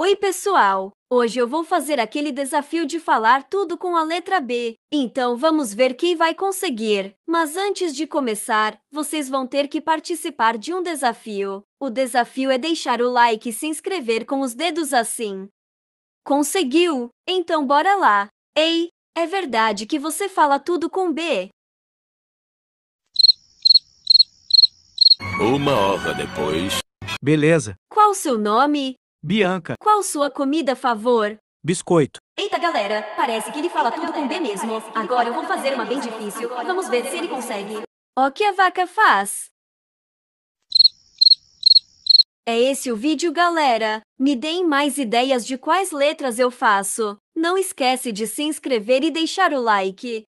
Oi, pessoal! Hoje eu vou fazer aquele desafio de falar tudo com a letra B. Então vamos ver quem vai conseguir. Mas antes de começar, vocês vão ter que participar de um desafio. O desafio é deixar o like e se inscrever com os dedos assim. Conseguiu? Então bora lá! Ei, é verdade que você fala tudo com B? Uma hora depois. Beleza. Qual seu nome? Bianca. Qual sua comida favor? Biscoito. Eita galera, parece que ele fala tudo com B mesmo. Agora eu vou fazer uma bem difícil. Vamos ver se ele consegue. O que a vaca faz? É esse o vídeo, galera. Me deem mais ideias de quais letras eu faço. Não esquece de se inscrever e deixar o like.